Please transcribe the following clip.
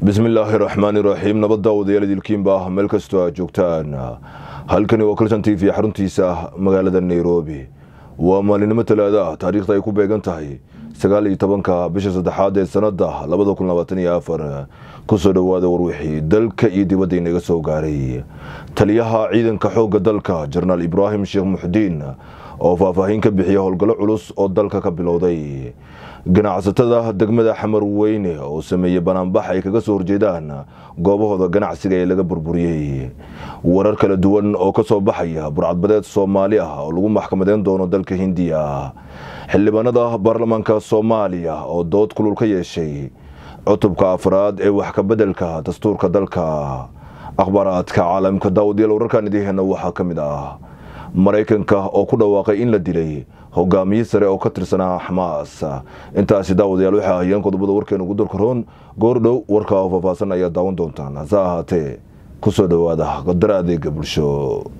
bismillaahi raxmaani raxiim nabad daawadayaal idilkiinba ah meel kastoo aad joogtaan halkani waa kalton t v xaruntiisa magaalada nairobi waa maalinimo talaada ah taariikhda ay ku beegan tahay sagaal iyo tobanka bisha saddexaad ee sanadda labada kun labaatan iyo afar kusoo dhawaada warwixii dalka iyo dibadda inaga soo gaaray taliyaha ciidanka xoogga dalka jarnaal ibraahim sheekh muxdiin oo faahfaahin ka bixiya howlgallo culus oo dalka ka bilowday ganacsatada degmada xamar weyne oo sameeyey banaanbax ay kaga soo horjeedaan goobahooda ganacsiga ee laga burburiyey warar kala duwan oo kasoo baxaya burcadbadeed soomaali ah oo lagu maxkamadeyn doono dalka hindiya xildhibaanada baarlamaanka soomaaliya oo dood kulul ka yeeshay cutubka afraad ee wax kabeddelka dastuurka dalka akhbaaraadka caalamka daawad wararkan idiheenna waxaa ka mid ah maraykanka oo ku dhawaaqay in la dilay hogaamiye sare oo ka tirsanaa xamaas intaasi daawadayaal waxaa hayeen qodobada warkeenu ugu darkaroon goordhow warkaa oo faahfaasan ayaa daawan doontaan hase ahaatee ku soo dhowaada qadar adeega bulsho